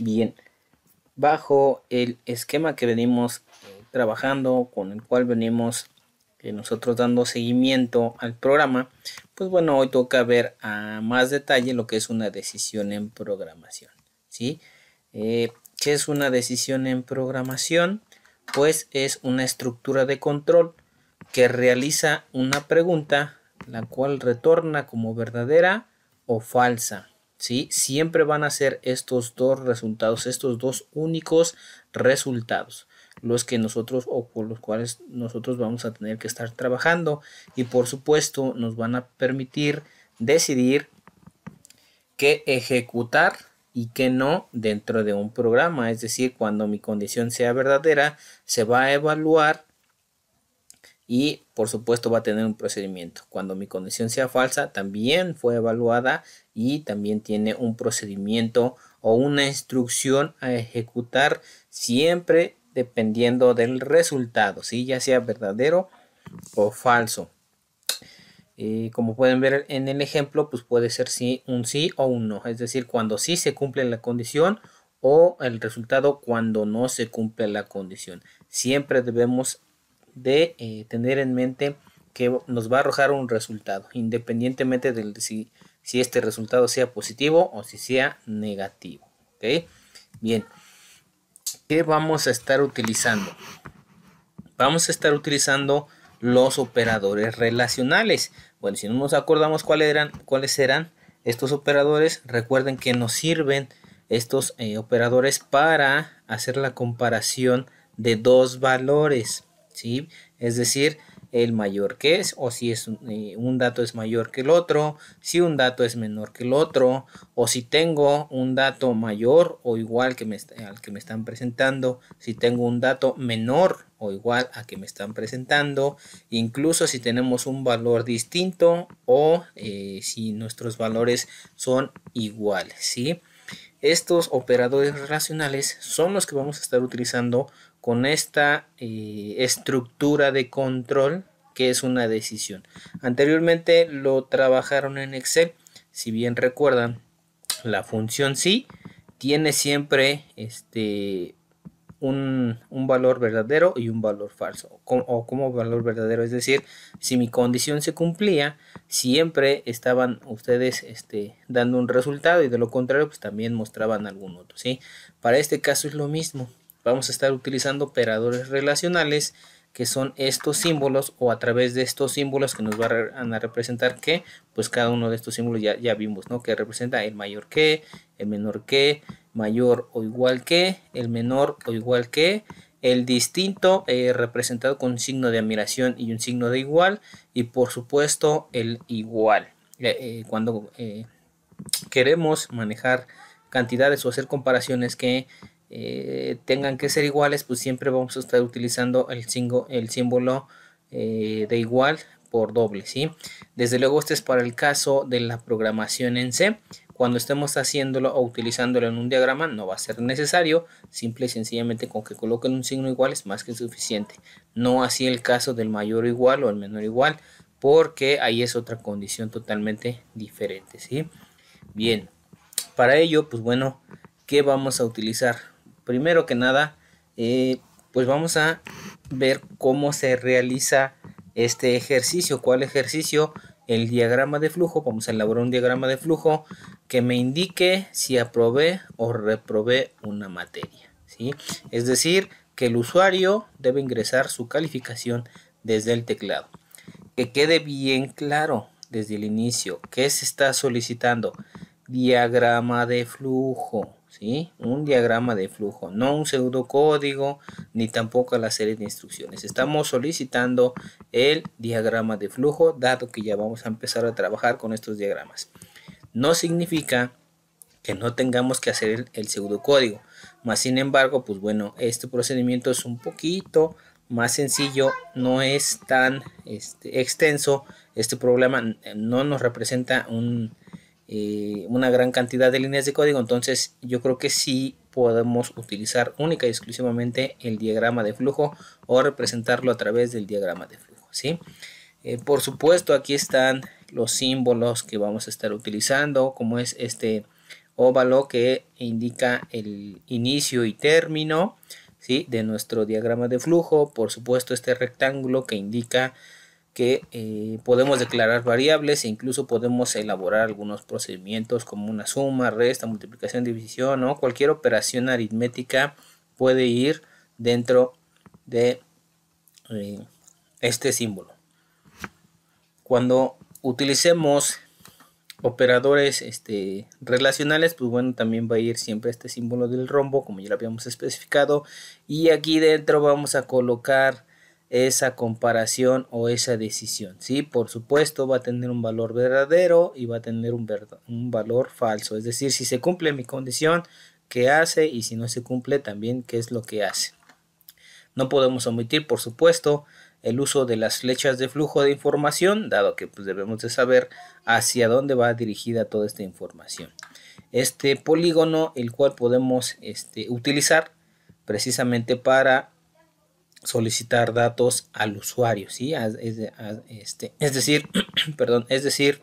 Bien, bajo el esquema que venimos eh, trabajando, con el cual venimos eh, nosotros dando seguimiento al programa, pues bueno, hoy toca ver a más detalle lo que es una decisión en programación. ¿sí? Eh, ¿Qué es una decisión en programación? Pues es una estructura de control que realiza una pregunta la cual retorna como verdadera o falsa. Siempre van a ser estos dos resultados, estos dos únicos resultados los que nosotros o por los cuales nosotros vamos a tener que estar trabajando y por supuesto nos van a permitir decidir qué ejecutar y qué no dentro de un programa es decir cuando mi condición sea verdadera se va a evaluar y por supuesto va a tener un procedimiento. Cuando mi condición sea falsa, también fue evaluada y también tiene un procedimiento o una instrucción a ejecutar siempre dependiendo del resultado, Si ya sea verdadero o falso. Eh, como pueden ver en el ejemplo, pues puede ser sí, un sí o un no, es decir, cuando sí se cumple la condición o el resultado cuando no se cumple la condición. Siempre debemos de eh, tener en mente que nos va a arrojar un resultado, independientemente de si, si este resultado sea positivo o si sea negativo. ¿okay? Bien, ¿qué vamos a estar utilizando? Vamos a estar utilizando los operadores relacionales. Bueno, si no nos acordamos cuáles eran, cuáles eran estos operadores, recuerden que nos sirven estos eh, operadores para hacer la comparación de dos valores. Es decir, el mayor que es, o si es eh, un dato es mayor que el otro, si un dato es menor que el otro, o si tengo un dato mayor o igual que me, al que me están presentando, si tengo un dato menor o igual a que me están presentando, incluso si tenemos un valor distinto o eh, si nuestros valores son iguales, ¿sí? Estos operadores relacionales son los que vamos a estar utilizando con esta eh, estructura de control que es una decisión. Anteriormente lo trabajaron en Excel, si bien recuerdan, la función sí tiene siempre este un, valor verdadero y un valor falso, o como, valor verdadero. Es decir, si mi condición se cumplía, siempre estaban ustedes este, dando un resultado y de lo contrario, pues también mostraban algún otro. ¿sí? Para este caso es lo mismo vamos a estar utilizando operadores relacionales que son estos símbolos o a través de estos símbolos que nos van a representar que, pues cada uno de estos símbolos ya, ya vimos, ¿no? Que representa el mayor que, el menor que, mayor o igual que, el menor o igual que, el distinto eh, representado con un signo de admiración y un signo de igual y por supuesto el igual. Eh, eh, cuando queremos manejar cantidades o hacer comparaciones que eh, tengan que ser iguales, pues siempre vamos a estar utilizando el, el símbolo eh, de igual por doble, ¿sí? Desde luego este es para el caso de la programación en C. Cuando estemos haciéndolo o utilizándolo en un diagrama no va a ser necesario, simple y sencillamente con que coloquen un signo igual es más que suficiente. No así el caso del mayor igual o el menor igual, porque ahí es otra condición totalmente diferente, ¿sí? Bien, para ello, pues bueno, ¿qué vamos a utilizar? primero que nada, eh, pues vamos a ver cómo se realiza este ejercicio, cuál ejercicio, el diagrama de flujo, vamos a elaborar un diagrama de flujo que me indique si aprobé o reprobé una materia, Es decir, que el usuario debe ingresar su calificación desde el teclado. Que quede bien claro desde el inicio qué se está solicitando. Diagrama de flujo un diagrama de flujo, no un pseudocódigo ni tampoco la serie de instrucciones. Estamos solicitando el diagrama de flujo, dado que ya vamos a empezar a trabajar con estos diagramas. No significa que no tengamos que hacer el, pseudocódigo, más sin embargo, pues bueno, este procedimiento es un poquito más sencillo, no es tan este, extenso, este problema eh, no nos representa un eh, una gran cantidad de líneas de código, entonces yo creo que sí podemos utilizar única y exclusivamente el diagrama de flujo o representarlo a través del diagrama de flujo. ¿sí? Eh, por supuesto, aquí están los símbolos que vamos a estar utilizando, como es este óvalo que indica el inicio y término ¿sí? de nuestro diagrama de flujo. Por supuesto, este rectángulo que indica que eh, podemos declarar variables e incluso podemos elaborar algunos procedimientos como una suma, resta, multiplicación, división o cualquier operación aritmética puede ir dentro de eh, este símbolo. Cuando utilicemos operadores este, relacionales, pues bueno, también va a ir siempre este símbolo del rombo, como ya lo habíamos especificado. Y aquí dentro vamos a colocar esa comparación o esa decisión. ¿sí? Por supuesto va a tener un valor verdadero y va a tener un, un valor falso. Es decir, si se cumple mi condición, ¿qué hace? Y si no se cumple también, ¿qué es lo que hace? No podemos omitir, por supuesto, el uso de las flechas de flujo de información, dado que pues, debemos de saber hacia dónde va dirigida toda esta información. Este polígono, el cual podemos este, utilizar precisamente para solicitar datos al usuario, ¿sí? este, es decir, perdón, es decir,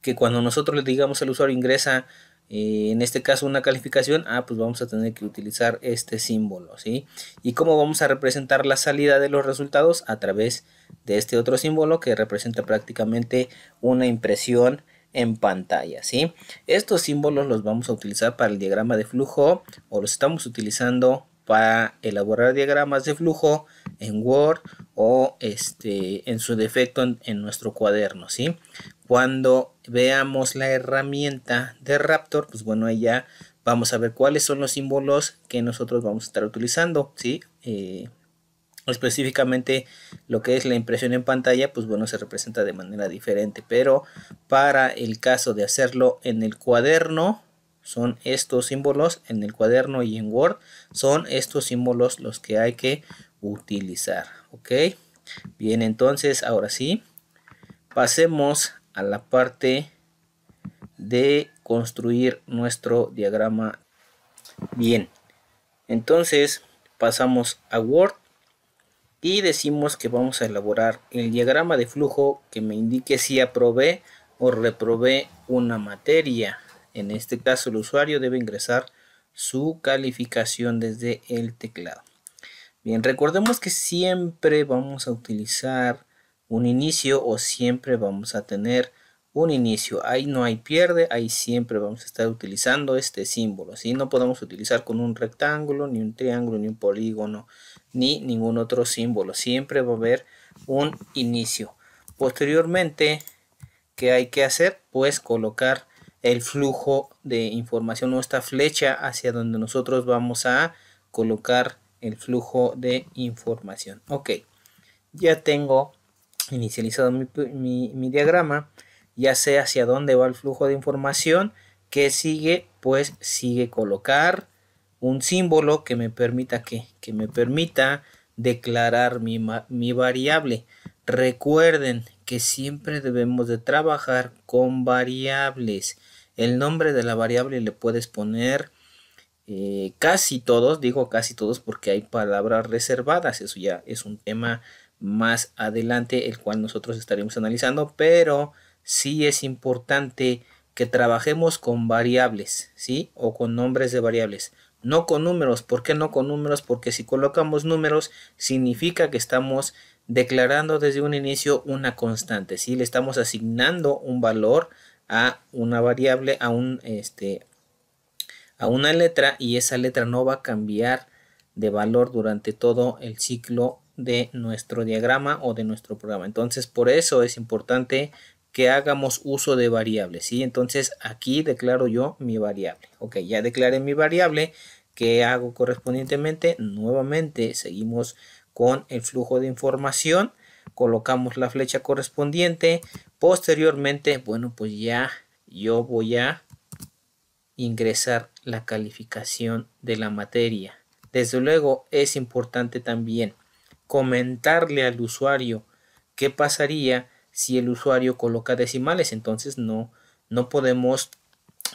que cuando nosotros le digamos al usuario ingresa, eh, en este caso una calificación, ah, pues vamos a tener que utilizar este símbolo, ¿sí? ¿Y cómo vamos a representar la salida de los resultados? A través de este otro símbolo que representa prácticamente una impresión en pantalla, ¿sí? Estos símbolos los vamos a utilizar para el diagrama de flujo o los estamos utilizando para elaborar diagramas de flujo en Word o este, en su defecto en, nuestro cuaderno, ¿sí? Cuando veamos la herramienta de Raptor, pues bueno, ahí ya vamos a ver cuáles son los símbolos que nosotros vamos a estar utilizando, ¿sí? Eh, específicamente lo que es la impresión en pantalla, pues bueno, se representa de manera diferente, pero para el caso de hacerlo en el cuaderno, son estos símbolos en el cuaderno y en Word son estos símbolos los que hay que utilizar ok bien entonces ahora sí pasemos a la parte de construir nuestro diagrama bien entonces pasamos a Word y decimos que vamos a elaborar el diagrama de flujo que me indique si aprobé o reprobé una materia en este caso el usuario debe ingresar su calificación desde el teclado. Bien, recordemos que siempre vamos a utilizar un inicio o siempre vamos a tener un inicio. Ahí no hay pierde, ahí siempre vamos a estar utilizando este símbolo. si No podemos utilizar con un rectángulo, ni un triángulo, ni un polígono, ni ningún otro símbolo. Siempre va a haber un inicio. Posteriormente, ¿qué hay que hacer? Pues colocar el flujo de información o esta flecha hacia donde nosotros vamos a colocar el flujo de información. Ok, ya tengo inicializado mi, diagrama, ya sé hacia dónde va el flujo de información. que sigue? Pues sigue colocar un símbolo que me permita que, que me permita declarar mi, mi variable. Recuerden que siempre debemos de trabajar con variables. El nombre de la variable le puedes poner eh, casi todos, digo casi todos porque hay palabras reservadas, eso ya es un tema más adelante el cual nosotros estaremos analizando, pero sí es importante que trabajemos con variables, ¿sí? O con nombres de variables, no con números, ¿por qué no con números? Porque si colocamos números significa que estamos declarando desde un inicio una constante, si le estamos asignando un valor a una variable, a, un, este, a una letra y esa letra no va a cambiar de valor durante todo el ciclo de nuestro diagrama o de nuestro programa. Entonces por eso es importante que hagamos uso de variables. ¿sí? Entonces aquí declaro yo mi variable. Ok, ya declaré mi variable. ¿Qué hago correspondientemente? Nuevamente seguimos con el flujo de información colocamos la flecha correspondiente posteriormente bueno pues ya yo voy a ingresar la calificación de la materia desde luego es importante también comentarle al usuario qué pasaría si el usuario coloca decimales entonces no no podemos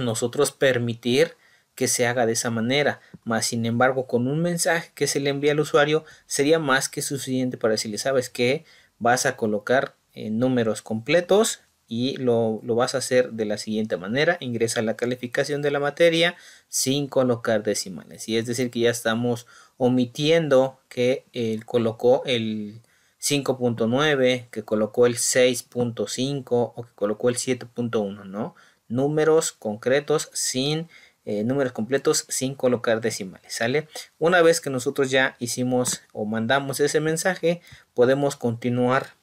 nosotros permitir que se haga de esa manera mas sin embargo con un mensaje que se le envía al usuario sería más que suficiente para decirle, sabes que vas a colocar eh, números completos y lo, lo, vas a hacer de la siguiente manera, ingresa la calificación de la materia sin colocar decimales. Y es decir que ya estamos omitiendo que él eh, colocó el 5.9, que colocó el 6.5 o que colocó el 7.1, ¿no? Números concretos sin eh, números completos sin colocar decimales, ¿sale? Una vez que nosotros ya hicimos o mandamos ese mensaje, podemos continuar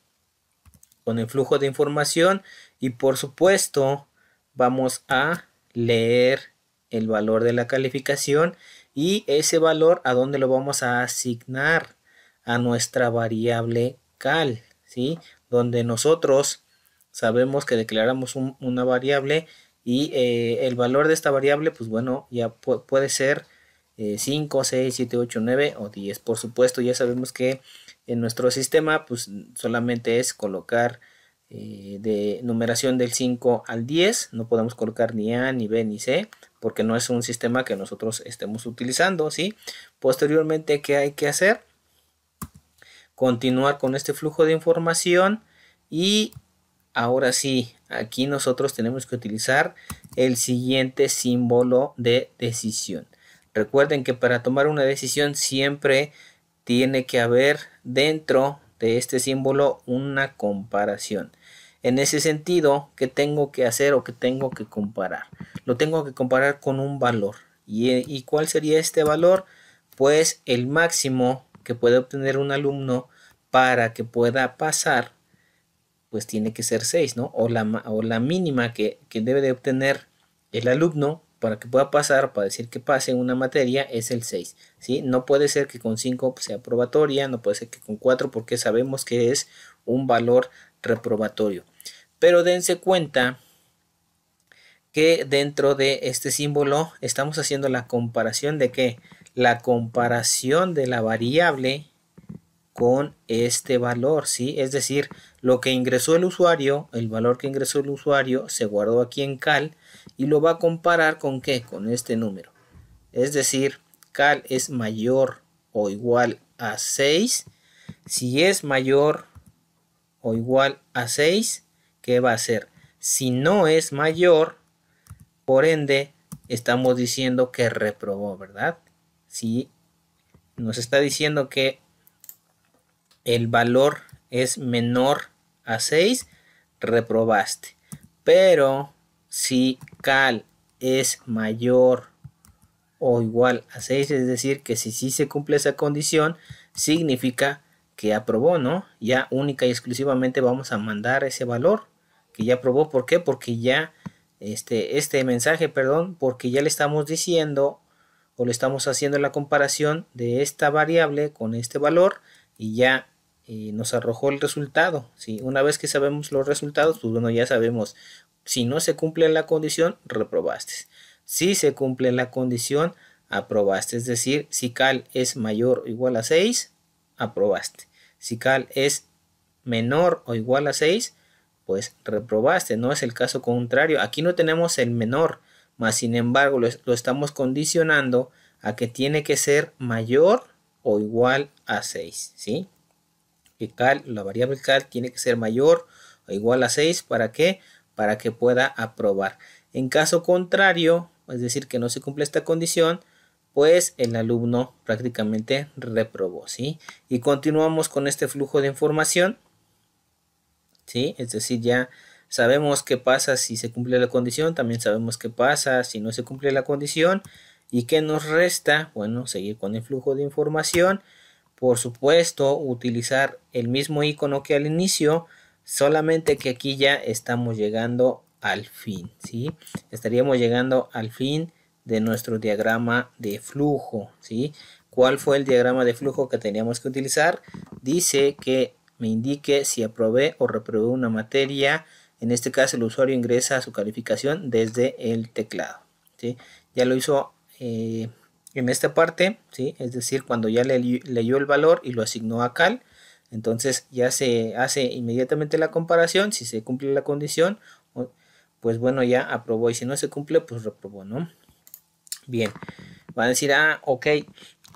con el flujo de información y por supuesto vamos a leer el valor de la calificación y ese valor a dónde lo vamos a asignar a nuestra variable cal, ¿sí? Donde nosotros sabemos que declaramos una variable y eh, el valor de esta variable, pues bueno, ya puede ser 5, 6, 7, 8, 9 o 10. Por supuesto, ya sabemos que en nuestro sistema, pues solamente es colocar eh, de numeración del 5 al 10. No podemos colocar ni A, ni B, ni C, porque no es un sistema que nosotros estemos utilizando, Posteriormente, ¿qué hay que hacer? Continuar con este flujo de información y ahora sí, aquí nosotros tenemos que utilizar el siguiente símbolo de decisión. Recuerden que para tomar una decisión siempre tiene que haber dentro de este símbolo una comparación. En ese sentido, ¿qué tengo que hacer o qué tengo que comparar? Lo tengo que comparar con un valor. ¿Y, eh, cuál sería este valor? Pues el máximo que puede obtener un alumno para que pueda pasar pues tiene que ser 6, ¿no? O la, o la mínima que, debe de obtener el alumno para que pueda pasar, para decir que pase una materia, es el 6, ¿sí? No puede ser que con 5 sea probatoria, no puede ser que con 4 porque sabemos que es un valor reprobatorio. Pero dense cuenta que dentro de este símbolo estamos haciendo la comparación de que La comparación de la variable con este valor, ¿sí? Es decir, lo que ingresó el usuario, el valor que ingresó el usuario, se guardó aquí en cal y lo va a comparar con qué? Con este número. Es decir, cal es mayor o igual a 6. Si es mayor o igual a 6, ¿qué va a hacer? Si no es mayor, por ende, estamos diciendo que reprobó, ¿verdad? Si nos está diciendo que el valor es menor a 6, reprobaste. Pero si cal es mayor o igual a 6, es decir, que si sí se cumple esa condición, significa que aprobó, ¿no? Ya única y exclusivamente vamos a mandar ese valor que ya aprobó. ¿Por qué? Porque ya este, este mensaje, perdón, porque ya le estamos diciendo o le estamos haciendo la comparación de esta variable con este valor y ya y nos arrojó el resultado. ¿sí? Una vez que sabemos los resultados, pues bueno, ya sabemos, si no se cumple la condición, reprobaste. Si se cumple la condición, aprobaste. Es decir, si cal es mayor o igual a 6, aprobaste. Si cal es menor o igual a 6, pues reprobaste. No es el caso contrario. Aquí no tenemos el menor, más sin embargo lo, lo estamos condicionando a que tiene que ser mayor o igual a 6, ¿sí? la variable cal tiene que ser mayor o igual a 6 para que para que pueda aprobar. En caso contrario, es decir, que no se cumple esta condición, pues el alumno prácticamente reprobó, ¿sí? Y continuamos con este flujo de información, ¿sí? Es decir, ya sabemos qué pasa si se cumple la condición, también sabemos qué pasa si no se cumple la condición, ¿y qué nos resta? Bueno, seguir con el flujo de información, por supuesto, utilizar el mismo icono que al inicio, solamente que aquí ya estamos llegando al fin, ¿sí? Estaríamos llegando al fin de nuestro diagrama de flujo, ¿sí? ¿Cuál fue el diagrama de flujo que teníamos que utilizar? Dice que me indique si aprobé o reprobé una materia. En este caso, el usuario ingresa su calificación desde el teclado, ¿sí? Ya lo hizo eh, en esta parte, ¿sí? es decir, cuando ya le, leyó el valor y lo asignó a cal, entonces ya se hace inmediatamente la comparación, si se cumple la condición, pues bueno, ya aprobó y si no se cumple, pues reprobó, ¿no? Bien, van a decir, ah, ok,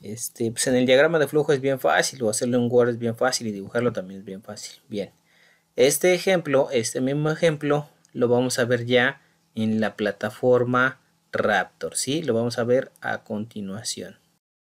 este, pues en el diagrama de flujo es bien fácil, o hacerlo en Word es bien fácil y dibujarlo también es bien fácil. Bien, este ejemplo, este mismo ejemplo, lo vamos a ver ya en la plataforma Raptor, ¿sí? Lo vamos a ver a continuación.